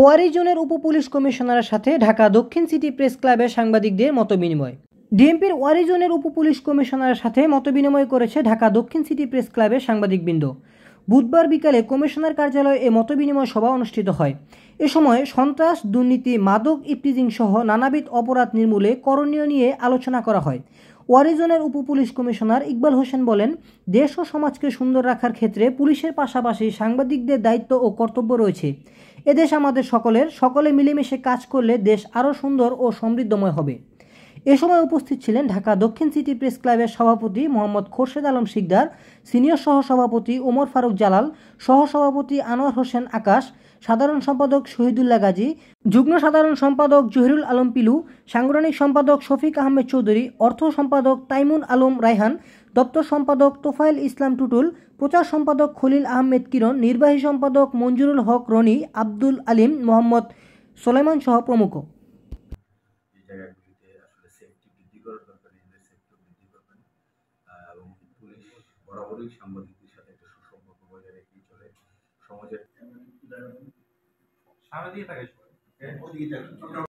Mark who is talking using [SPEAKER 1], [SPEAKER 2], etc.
[SPEAKER 1] ওয়ারি জোনের কমিশনারের সাথে ঢাকা দক্ষিণ সিটি প্রেস ক্লাবে সাংবাদিকদের মতবিনিময় বিনিময় ডিএমপির ওয়ারি জোনের কমিশনারের সাথে মত বিনিময় করেছে ঢাকা দক্ষিণ সিটি প্রেস ক্লাবের সাংবাদিকবৃন্দ বুধবার বিকালে কমিশনার কার্যালয়ে এ মত বিনিময় সভা অনুষ্ঠিত হয় এ সময় সন্ত্রাস দুর্নীতি মাদক ইফটিজিং সহ নানাবিধ অপরাধ নির্মূলে করণীয় নিয়ে আলোচনা করা হয় ওয়ারিজনের উপ পুলিশ কমিশনার ইকবাল হোসেন বলেন দেশ ও সমাজকে সুন্দর রাখার ক্ষেত্রে পুলিশের পাশাপাশি সাংবাদিকদের দায়িত্ব ও কর্তব্য রয়েছে এদেশ আমাদের সকলের সকলে মিলেমিশে কাজ করলে দেশ আরও সুন্দর ও সমৃদ্ধময় হবে এ সময় উপস্থিত ছিলেন ঢাকা দক্ষিণ সিটি প্রেস ক্লাবের সভাপতি মোহাম্মদ খোরশেদ আলম শিকদার সিনিয়র সহসভাপতি ওমর ফারুক জালাল সহসভাপতি আনোয়ার হোসেন আকাশ সাধারণ সম্পাদক শহীদুল্লাহ গাজী যুগ্ম সাধারণ সম্পাদক জহিরুল আলম পিলু সাংগঠনিক সম্পাদক শফিক আহমেদ চৌধুরী অর্থ সম্পাদক তাইমুন আলম রায়হান দপ্তর সম্পাদক তোফাইল ইসলাম টুটুল প্রচার সম্পাদক খলিল আহমেদ কিরণ নির্বাহী সম্পাদক মঞ্জুরুল হক রনি আব্দুল আলিম মোহাম্মদ সোলেমান সহ প্রমুখ
[SPEAKER 2] সেফটি বৃদ্ধি করার দরকার নিজেদের সেফটি বৃদ্ধি করবেন এবং পুলিশ বরাবরই সাংবাদিকদের সাথে একটা সুসম্পর্ক বজায় রেখেই চলে সমাজের সারা দিয়ে থাকে হ্যাঁ,